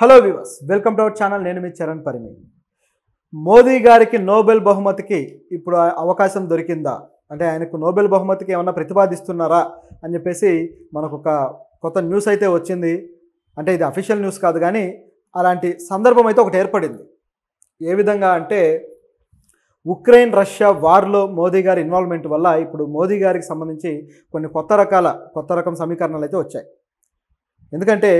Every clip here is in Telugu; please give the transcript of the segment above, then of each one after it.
hello viewers welcome to our channel నేను మీ చరణ్ పరిమి మోదీ గారికి నోబెల్ బహుమతికి ఇప్పుడు అవకాశం దొరికిందా అంటే ఆయనకు నోబెల్ బహుమతికి ఏమన్నా ప్రతిపాదిస్తున్నారా అని చెప్పేసి మనకు ఒక కొత్త న్యూస్ అయితే వచ్చింది అంటే ఇది అఫీషియల్ న్యూస్ కాదు కానీ అలాంటి సందర్భం అయితే ఒకటి ఏర్పడింది ఏ విధంగా అంటే ఉక్రెయిన్ రష్యా వార్లో మోదీ గారి ఇన్వాల్వ్మెంట్ వల్ల ఇప్పుడు మోదీ గారికి సంబంధించి కొన్ని కొత్త రకాల కొత్త రకం సమీకరణలు అయితే వచ్చాయి ఎందుకంటే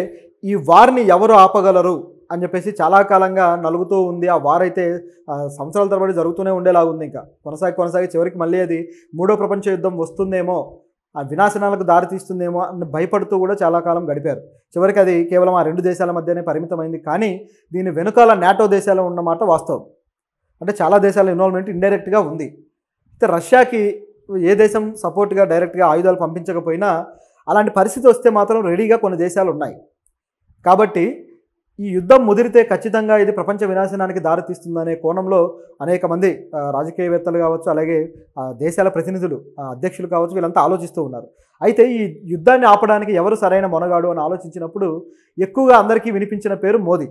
ఈ వార్ని ఎవరు ఆపగలరు అని చెప్పేసి చాలా కాలంగా నలుగుతూ ఉంది ఆ వారైతే అయితే సంవత్సరాల తరబడి జరుగుతూనే ఉండేలాగా ఉంది ఇంకా కొనసాగి కొనసాగి చివరికి మళ్ళీ అది మూడో ప్రపంచ యుద్ధం వస్తుందేమో ఆ వినాశనాలకు దారితీస్తుందేమో అని భయపడుతూ కూడా చాలా కాలం గడిపారు చివరికి అది కేవలం ఆ రెండు దేశాల మధ్యనే పరిమితమైంది కానీ దీని వెనుకాల నాటో దేశాలు ఉన్నమాట వాస్తవం అంటే చాలా దేశాల ఇన్వాల్వ్మెంట్ ఇండైరెక్ట్గా ఉంది అయితే రష్యాకి ఏ దేశం సపోర్ట్గా డైరెక్ట్గా ఆయుధాలు పంపించకపోయినా అలాంటి పరిస్థితి వస్తే మాత్రం రెడీగా కొన్ని దేశాలు ఉన్నాయి కాబట్టి ఈ యుద్ధం ముదిరితే ఖచ్చితంగా ఇది ప్రపంచ వినాశనానికి దారితీస్తుందనే కోణంలో అనేక మంది రాజకీయవేత్తలు కావచ్చు అలాగే దేశాల ప్రతినిధులు అధ్యక్షులు కావచ్చు వీళ్ళంతా ఆలోచిస్తూ ఉన్నారు అయితే ఈ యుద్ధాన్ని ఆపడానికి ఎవరు సరైన మొనగాడు అని ఆలోచించినప్పుడు ఎక్కువగా అందరికీ వినిపించిన పేరు మోదీ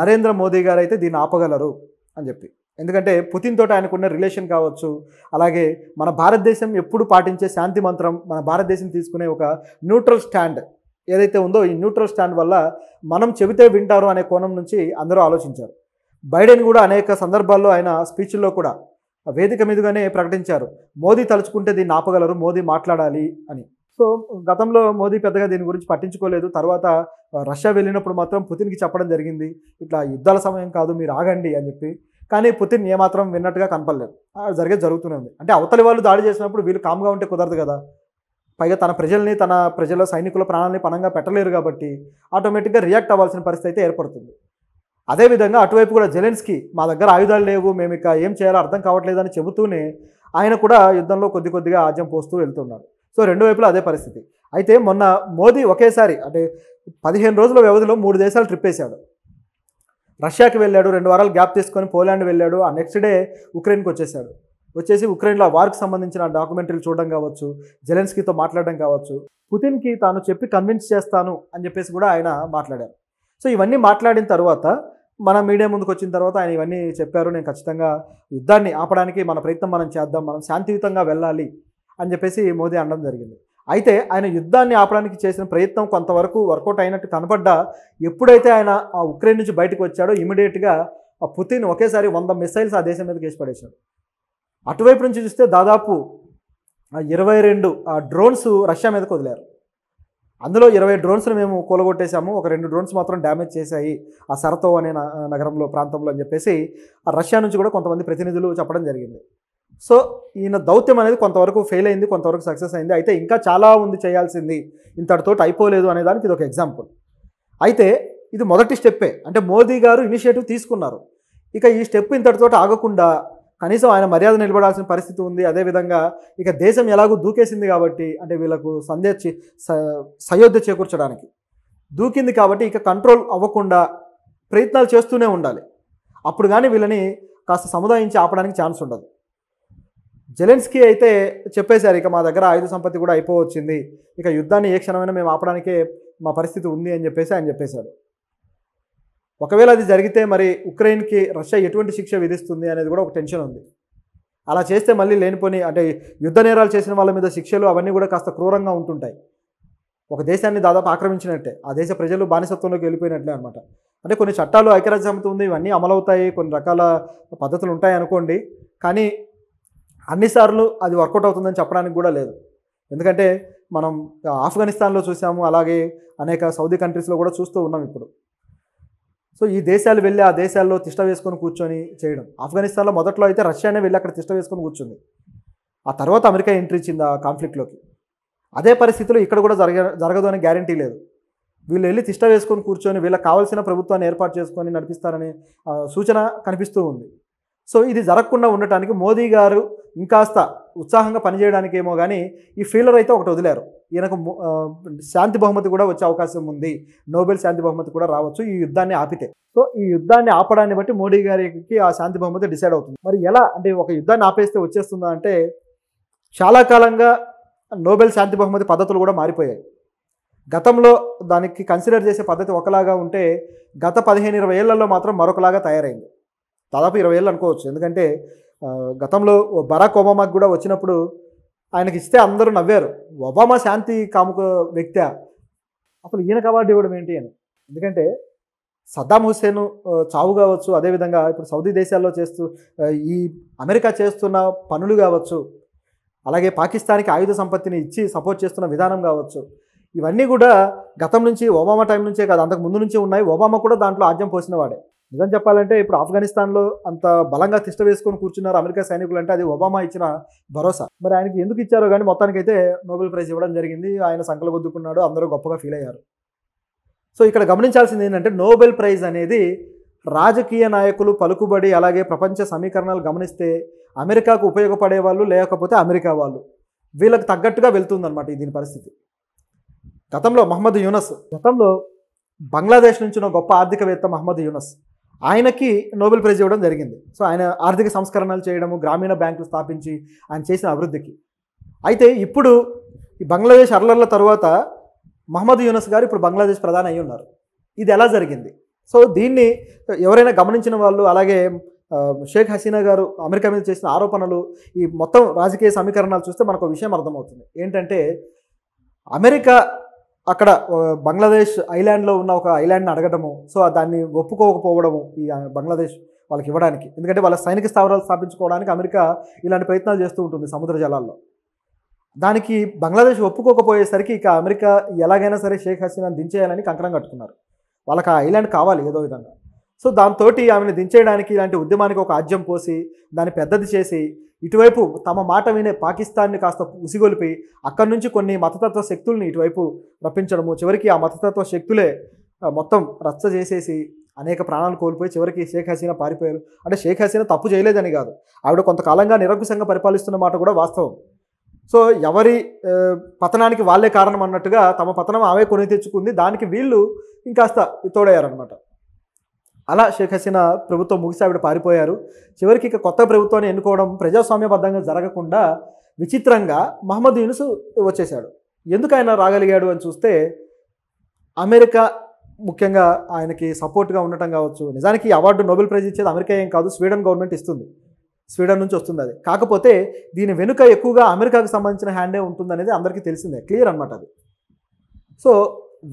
నరేంద్ర మోదీ గారు అయితే దీన్ని ఆపగలరు అని చెప్పి ఎందుకంటే పుతిన్ తోటి ఆయనకున్న రిలేషన్ కావచ్చు అలాగే మన భారతదేశం ఎప్పుడు పాటించే శాంతి మంత్రం మన భారతదేశం తీసుకునే ఒక న్యూట్రల్ స్టాండ్ ఏదైతే ఉందో ఈ న్యూట్రల్ స్టాండ్ వల్ల మనం చెబితే వింటారు అనే కోణం నుంచి అందరూ ఆలోచించారు బైడెన్ కూడా అనేక సందర్భాల్లో ఆయన స్పీచ్ల్లో కూడా వేదిక మీదుగానే ప్రకటించారు మోదీ తలుచుకుంటే దీన్ని ఆపగలరు మోదీ మాట్లాడాలి అని సో గతంలో మోదీ పెద్దగా దీని గురించి పట్టించుకోలేదు తర్వాత రష్యా వెళ్ళినప్పుడు మాత్రం పుతిన్కి చెప్పడం జరిగింది ఇట్లా యుద్ధాల సమయం కాదు మీరు ఆగండి అని చెప్పి కానీ పుతిన్ ఏమాత్రం విన్నట్టుగా కనపడలేదు జరిగే జరుగుతూనే ఉంది అంటే అవతలి వాళ్ళు దాడి చేసినప్పుడు వీళ్ళు కామ్గా ఉంటే కుదరదు కదా పైగా తన ప్రజల్ని తన ప్రజల సైనికుల ప్రాణాలని పణంగా పెట్టలేరు కాబట్టి ఆటోమేటిక్గా రియాక్ట్ అవ్వాల్సిన పరిస్థితి అయితే ఏర్పడుతుంది అదేవిధంగా అటువైపు కూడా జెలెన్స్కి మా దగ్గర ఆయుధాలు లేవు మేము ఇక ఏం చేయాలో అర్థం కావట్లేదని చెబుతూనే ఆయన కూడా యుద్ధంలో కొద్ది కొద్దిగా ఆజ్యం పోస్తూ వెళ్తున్నారు సో రెండు వైపులా అదే పరిస్థితి అయితే మొన్న మోదీ ఒకేసారి అంటే పదిహేను రోజుల వ్యవధిలో మూడు దేశాలు ట్రిప్ వేశాడు రష్యాకి వెళ్ళాడు రెండు వారాలు గ్యాప్ తీసుకొని పోలాండ్ వెళ్ళాడు ఆ నెక్స్ట్ డే ఉక్రెయిన్కి వచ్చేసాడు వచ్చేసి ఉక్రెయిన్లో వార్కు సంబంధించిన డాక్యుమెంటరీలు చూడడం కావచ్చు జెలెన్స్కీతో మాట్లాడడం కావచ్చు పుతిన్కి తాను చెప్పి కన్విన్స్ చేస్తాను అని చెప్పేసి కూడా ఆయన మాట్లాడారు సో ఇవన్నీ మాట్లాడిన తర్వాత మన మీడియా ముందుకు వచ్చిన తర్వాత ఆయన ఇవన్నీ చెప్పారు నేను ఖచ్చితంగా యుద్ధాన్ని ఆపడానికి మన ప్రయత్నం మనం చేద్దాం మనం శాంతియుతంగా వెళ్ళాలి అని చెప్పేసి మోదీ అనడం జరిగింది అయితే ఆయన యుద్ధాన్ని ఆపడానికి చేసిన ప్రయత్నం కొంతవరకు వర్కౌట్ అయినట్టు కనపడ్డా ఎప్పుడైతే ఆయన ఆ ఉక్రెయిన్ నుంచి బయటకు వచ్చాడో ఇమీడియట్గా ఆ పుతిన్ ఒకేసారి వంద మిసైల్స్ ఆ దేశం మీదకి వేసి పడేశాడు అటువైపు నుంచి చూస్తే దాదాపు ఇరవై రెండు డ్రోన్స్ రష్యా మీద వదిలారు అందులో ఇరవై డ్రోన్స్ను మేము కూలగొట్టేశాము ఒక రెండు డ్రోన్స్ మాత్రం డ్యామేజ్ చేశాయి ఆ సరతో అనే నగరంలో ప్రాంతంలో అని చెప్పేసి ఆ రష్యా నుంచి కూడా కొంతమంది ప్రతినిధులు చెప్పడం జరిగింది సో ఈయన దౌత్యం అనేది కొంతవరకు ఫెయిల్ అయింది కొంతవరకు సక్సెస్ అయింది అయితే ఇంకా చాలా ఉంది చేయాల్సింది ఇంతటితో అయిపోలేదు అనే దానికి ఇది ఒక ఎగ్జాంపుల్ అయితే ఇది మొదటి స్టెప్పే అంటే మోదీ గారు ఇనిషియేటివ్ తీసుకున్నారు ఇక ఈ స్టెప్ ఇంతటితో ఆగకుండా కనీసం ఆయన మర్యాద నిలబడాల్సిన పరిస్థితి ఉంది అదేవిధంగా ఇక దేశం ఎలాగూ దూకేసింది కాబట్టి అంటే వీళ్ళకు సందే సయోధ్య చేకూర్చడానికి దూకింది కాబట్టి ఇక కంట్రోల్ అవ్వకుండా ప్రయత్నాలు చేస్తూనే ఉండాలి అప్పుడు కానీ వీళ్ళని కాస్త సముదాయించి ఆపడానికి ఛాన్స్ ఉండదు జెలెన్స్కీ అయితే చెప్పేశారు ఇక మా దగ్గర ఆయుధ సంపత్తి కూడా అయిపోవచ్చింది ఇక యుద్ధాన్ని ఏ క్షణమైనా మేము ఆపడానికే మా పరిస్థితి ఉంది అని చెప్పేసి ఆయన చెప్పేశాడు ఒకవేళ అది జరిగితే మరి ఉక్రెయిన్కి రష్యా ఎటువంటి శిక్ష విధిస్తుంది అనేది కూడా ఒక టెన్షన్ ఉంది అలా చేస్తే మళ్ళీ లేనిపోని అంటే యుద్ధ నేరాలు చేసిన వాళ్ళ మీద శిక్షలు అవన్నీ కూడా కాస్త క్రూరంగా ఉంటుంటాయి ఒక దేశాన్ని దాదాపు ఆక్రమించినట్టే ఆ దేశ ప్రజలు బానిసత్వంలోకి వెళ్ళిపోయినట్లే అనమాట అంటే కొన్ని చట్టాలు ఐక్యరాజ్య సమితి ఉంది ఇవన్నీ అమలవుతాయి కొన్ని రకాల పద్ధతులు ఉంటాయి అనుకోండి కానీ అన్నిసార్లు అది వర్కౌట్ అవుతుందని చెప్పడానికి కూడా లేదు ఎందుకంటే మనం ఆఫ్ఘనిస్తాన్లో చూసాము అలాగే అనేక సౌదీ కంట్రీస్లో కూడా చూస్తూ ఉన్నాం ఇప్పుడు సో ఈ దేశాలు వెళ్ళి ఆ దేశాల్లో తిష్ట వేసుకొని కూర్చొని చేయడం ఆఫ్ఘనిస్తాన్లో మొదట్లో అయితే రష్యానే వెళ్ళి అక్కడ తిష్ట వేసుకొని కూర్చుంది ఆ తర్వాత అమెరికా ఎంట్రీ ఇచ్చింది ఆ కాన్ఫ్లిక్ట్లోకి అదే పరిస్థితిలో ఇక్కడ కూడా జరగ జరగదు అనే గ్యారంటీ లేదు వీళ్ళు వెళ్ళి తిష్ట వేసుకొని కూర్చొని వీళ్ళకి కావాల్సిన ప్రభుత్వాన్ని ఏర్పాటు చేసుకొని నడిపిస్తారనే సూచన కనిపిస్తూ ఉంది సో ఇది జరగకుండా ఉండటానికి మోదీ గారు ఇంకాస్త ఉత్సాహంగా పనిచేయడానికి ఏమో కానీ ఈ ఫీలర్ అయితే ఒకటి వదిలారు ఈయనకు శాంతి బహుమతి కూడా వచ్చే అవకాశం ఉంది నోబెల్ శాంతి బహుమతి కూడా రావచ్చు ఈ యుద్ధాన్ని ఆపితే సో ఈ యుద్ధాన్ని ఆపడాన్ని బట్టి మోడీ గారికి ఆ శాంతి బహుమతి డిసైడ్ అవుతుంది మరి ఎలా అంటే ఒక యుద్ధాన్ని ఆపేస్తే వచ్చేస్తుందా అంటే చాలా కాలంగా నోబెల్ శాంతి బహుమతి పద్ధతులు కూడా మారిపోయాయి గతంలో దానికి కన్సిడర్ చేసే పద్ధతి ఒకలాగా ఉంటే గత పదిహేను ఇరవై ఏళ్లలో మాత్రం మరొకలాగా తయారైంది దాదాపు ఇరవై ఏళ్ళు అనుకోవచ్చు ఎందుకంటే గతంలో బరాక్ ఒబామాకి కూడా వచ్చినప్పుడు ఆయనకి ఇస్తే అందరూ నవ్వారు ఒబామా శాంతి కాముక వ్యక్తే అసలు ఈయనకు అవార్డు ఇవ్వడం ఏంటి అని ఎందుకంటే సద్దాం హుస్సేన్ చావు కావచ్చు అదేవిధంగా ఇప్పుడు సౌదీ దేశాల్లో చేస్తూ ఈ అమెరికా చేస్తున్న పనులు కావచ్చు అలాగే పాకిస్తాన్కి ఆయుధ సంపత్తిని ఇచ్చి సపోర్ట్ చేస్తున్న విధానం కావచ్చు ఇవన్నీ కూడా గతం నుంచి ఒబామా టైం నుంచే కాదు అంతకు ముందు నుంచే ఉన్నాయి ఒబామా కూడా దాంట్లో ఆద్యం పోసినవాడే నిజం చెప్పాలంటే ఇప్పుడు ఆఫ్ఘనిస్తాన్లో అంత బలంగా తిష్ట వేసుకొని కూర్చున్నారు అమెరికా సైనికులు అంటే అది ఒబామా ఇచ్చిన భరోసా మరి ఆయనకి ఎందుకు ఇచ్చారో కానీ మొత్తానికి అయితే నోబెల్ ప్రైజ్ ఇవ్వడం జరిగింది ఆయన సంకలగొద్దుకున్నాడు అందరూ గొప్పగా ఫీల్ అయ్యారు సో ఇక్కడ గమనించాల్సింది ఏంటంటే నోబెల్ ప్రైజ్ అనేది రాజకీయ నాయకులు పలుకుబడి అలాగే ప్రపంచ సమీకరణాలు గమనిస్తే అమెరికాకు ఉపయోగపడే వాళ్ళు లేకపోతే అమెరికా వాళ్ళు వీళ్ళకి తగ్గట్టుగా వెళ్తుందన్నమాట దీని పరిస్థితి గతంలో మహమ్మద్ యూనస్ గతంలో బంగ్లాదేశ్ నుంచి గొప్ప ఆర్థికవేత్త మహమ్మద్ యూనస్ ఆయనకి నోబెల్ ప్రైజ్ ఇవ్వడం జరిగింది సో ఆయన ఆర్థిక సంస్కరణలు చేయడము గ్రామీణ బ్యాంకులు స్థాపించి ఆయన చేసిన అభివృద్ధికి అయితే ఇప్పుడు ఈ బంగ్లాదేశ్ అర్లర్ల తర్వాత మహమ్మద్ యూనస్ గారు ఇప్పుడు బంగ్లాదేశ్ ప్రధాని అయి ఉన్నారు ఇది ఎలా జరిగింది సో దీన్ని ఎవరైనా గమనించిన వాళ్ళు అలాగే షేక్ హసీనా గారు అమెరికా మీద చేసిన ఆరోపణలు ఈ మొత్తం రాజకీయ సమీకరణాలు చూస్తే మనకు విషయం అర్థమవుతుంది ఏంటంటే అమెరికా అక్కడ బంగ్లాదేశ్ ఐలాండ్లో ఉన్న ఒక ఐలాండ్ని అడగడము సో దాన్ని ఒప్పుకోకపోవడము ఈ బంగ్లాదేశ్ వాళ్ళకి ఇవ్వడానికి ఎందుకంటే వాళ్ళ సైనిక స్థావరాలు స్థాపించుకోవడానికి అమెరికా ఇలాంటి ప్రయత్నాలు చేస్తూ ఉంటుంది సముద్ర జలాల్లో దానికి బంగ్లాదేశ్ ఒప్పుకోకపోయేసరికి ఇక అమెరికా ఎలాగైనా సరే షేక్ హసీనాను దించేయాలని కంకణం కట్టుకున్నారు వాళ్ళకి ఆ ఐలాండ్ కావాలి ఏదో విధంగా సో దాంతో ఆమెను దించేయడానికి ఇలాంటి ఉద్యమానికి ఒక ఆజ్యం పోసి దాన్ని పెద్దది చేసి ఇటువైపు తమ మాట వినే పాకిస్తాన్ని కాస్త ఉసిగొలిపి అక్కడి నుంచి కొన్ని మతతత్వ శక్తుల్ని ఇటువైపు రప్పించడము చివరికి ఆ మతతత్వ శక్తులే మొత్తం రచ్చ చేసేసి అనేక ప్రాణాలు కోల్పోయి చివరికి షేక్ హసీనా పారిపోయారు అంటే షేక్ హసీనా తప్పు చేయలేదని కాదు ఆవిడ కొంతకాలంగా నిరంకుశంగా పరిపాలిస్తున్న మాట కూడా వాస్తవం సో ఎవరి పతనానికి వాళ్ళే కారణం అన్నట్టుగా తమ పతనం ఆమె కొని తెచ్చుకుంది దానికి వీళ్ళు ఇంకాస్త తోడయ్యారనమాట అలా షేక్ హసీనా ప్రభుత్వం ముగిసావిడ పారిపోయారు చివరికి ఇక కొత్త ప్రభుత్వాన్ని ఎన్నుకోవడం ప్రజాస్వామ్యబద్ధంగా జరగకుండా విచిత్రంగా మహమ్మద్ యూనుస్ వచ్చేశాడు ఎందుకు ఆయన రాగలిగాడు అని చూస్తే అమెరికా ముఖ్యంగా ఆయనకి సపోర్ట్గా ఉండటం కావచ్చు నిజానికి అవార్డు నోబెల్ ప్రైజ్ ఇచ్చేది అమెరికా ఏం కాదు స్వీడన్ గవర్నమెంట్ ఇస్తుంది స్వీడన్ నుంచి వస్తుంది అది కాకపోతే దీని వెనుక ఎక్కువగా అమెరికాకు సంబంధించిన హ్యాండే ఉంటుందనేది అందరికీ తెలిసిందే క్లియర్ అనమాట అది సో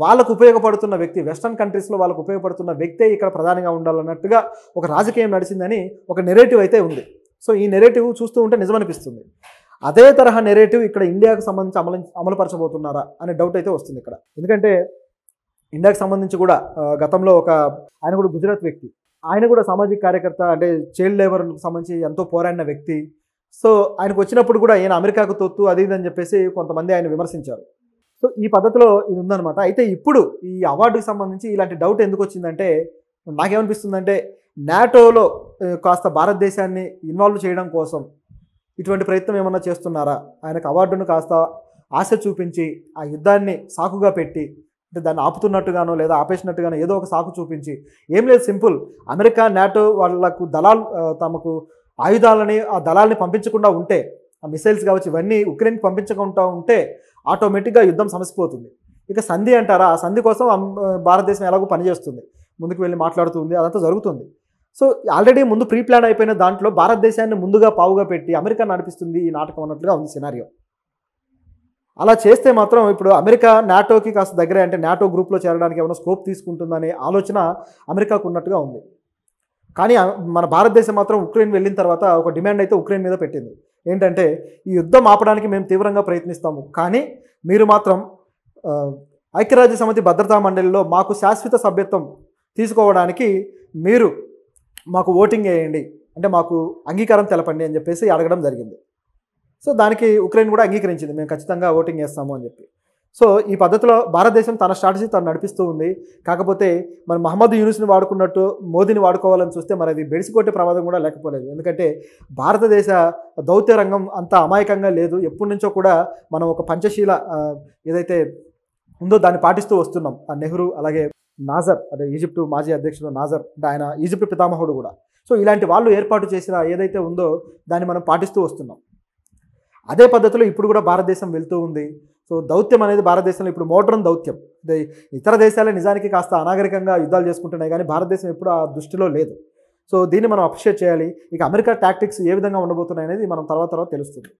వాళ్ళకు ఉపయోగపడుతున్న వ్యక్తి వెస్ట్రన్ కంట్రీస్లో వాళ్ళకు ఉపయోగపడుతున్న వ్యక్తే ఇక్కడ ప్రధానంగా ఉండాలన్నట్టుగా ఒక రాజకీయం నడిచిందని ఒక నెరేటివ్ అయితే ఉంది సో ఈ నెరేటివ్ చూస్తూ ఉంటే నిజమనిపిస్తుంది అదే తరహా నెరేటివ్ ఇక్కడ ఇండియాకు సంబంధించి అమలు అమలుపరచబోతున్నారా అనే డౌట్ అయితే వస్తుంది ఇక్కడ ఎందుకంటే ఇండియాకు సంబంధించి కూడా గతంలో ఒక ఆయన కూడా గుజరాత్ వ్యక్తి ఆయన కూడా సామాజిక కార్యకర్త అంటే చైల్డ్ లేబర్కి సంబంధించి ఎంతో పోరాడిన వ్యక్తి సో ఆయనకు వచ్చినప్పుడు కూడా ఈయన అమెరికాకు తొత్తు అది ఇదని చెప్పేసి కొంతమంది ఆయన విమర్శించారు సో ఈ పద్ధతిలో ఇది ఉందనమాట అయితే ఇప్పుడు ఈ అవార్డుకి సంబంధించి ఇలాంటి డౌట్ ఎందుకు వచ్చిందంటే నాకేమనిపిస్తుందంటే నాటోలో కాస్త భారతదేశాన్ని ఇన్వాల్వ్ చేయడం కోసం ఇటువంటి ప్రయత్నం ఏమన్నా చేస్తున్నారా ఆయనకు అవార్డును కాస్త ఆశ చూపించి ఆ యుద్ధాన్ని సాకుగా పెట్టి అంటే దాన్ని ఆపుతున్నట్టుగానో లేదా ఆపేసినట్టుగానో ఏదో ఒక సాకు చూపించి ఏం లేదు సింపుల్ అమెరికా నాటో వాళ్లకు దళాలు తమకు ఆయుధాలని ఆ దళాలని పంపించకుండా ఉంటే ఆ మిసైల్స్ కావచ్చు ఇవన్నీ ఉక్రెయిన్కి పంపించకుండా ఉంటే ఆటోమేటిక్గా యుద్ధం సమసిపోతుంది ఇక సంధి అంటారా ఆ సంధి కోసం భారతదేశం ఎలాగో పనిచేస్తుంది ముందుకు వెళ్ళి మాట్లాడుతుంది అదంతా జరుగుతుంది సో ఆల్రెడీ ముందు ప్రీ ప్లాన్ అయిపోయిన దాంట్లో భారతదేశాన్ని ముందుగా పావుగా పెట్టి అమెరికా నడిపిస్తుంది ఈ నాటకం అన్నట్లుగా ఉంది సినారియో అలా చేస్తే మాత్రం ఇప్పుడు అమెరికా నాటోకి కాస్త దగ్గరే అంటే నాటో గ్రూప్లో చేరడానికి ఏమైనా స్కోప్ తీసుకుంటుందనే ఆలోచన అమెరికాకు ఉన్నట్టుగా ఉంది కానీ మన భారతదేశం మాత్రం ఉక్రెయిన్ వెళ్ళిన తర్వాత ఒక డిమాండ్ అయితే ఉక్రెయిన్ మీద పెట్టింది ఏంటంటే ఈ యుద్ధం ఆపడానికి మేము తీవ్రంగా ప్రయత్నిస్తాము కానీ మీరు మాత్రం ఐక్యరాజ్య సమితి భద్రతా మండలిలో మాకు శాశ్వత సభ్యత్వం తీసుకోవడానికి మీరు మాకు ఓటింగ్ వేయండి అంటే మాకు అంగీకారం తెలపండి అని చెప్పేసి అడగడం జరిగింది సో దానికి ఉక్రెయిన్ కూడా అంగీకరించింది మేము ఖచ్చితంగా ఓటింగ్ వేస్తాము అని చెప్పి సో ఈ పద్ధతిలో భారతదేశం తన స్ట్రాటజీ తను నడిపిస్తూ ఉంది కాకపోతే మన మహమ్మద్ యూనిస్ని వాడుకున్నట్టు మోదీని వాడుకోవాలని చూస్తే మరి అది బెడిసికొట్టే ప్రమాదం కూడా లేకపోలేదు ఎందుకంటే భారతదేశ దౌత్య రంగం అంత అమాయకంగా లేదు ఎప్పటి నుంచో కూడా మనం ఒక పంచశీల ఏదైతే ఉందో దాన్ని పాటిస్తూ వస్తున్నాం ఆ నెహ్రూ అలాగే నాజర్ అదే ఈజిప్టు మాజీ అధ్యక్షుడు నాజర్ అంటే ఆయన ఈజిప్ట్ పితామహుడు కూడా సో ఇలాంటి వాళ్ళు ఏర్పాటు చేసిన ఏదైతే ఉందో దాన్ని మనం పాటిస్తూ వస్తున్నాం అదే పద్ధతిలో ఇప్పుడు కూడా భారతదేశం వెళ్తూ ఉంది సో దౌత్యం అనేది భారతదేశంలో ఇప్పుడు మోడ్రన్ దౌత్యం ఇతర దేశాలే నిజానికి కాస్త అనాగరికంగా యుద్ధాలు చేసుకుంటున్నాయి కానీ భారతదేశం ఎప్పుడు ఆ దృష్టిలో లేదు సో దీన్ని మనం అప్రిషియేట్ చేయాలి ఇక అమెరికా టాక్టిక్స్ ఏ విధంగా ఉండబోతున్నాయి అనేది మనం తర్వాత తర్వాత తెలుస్తుంది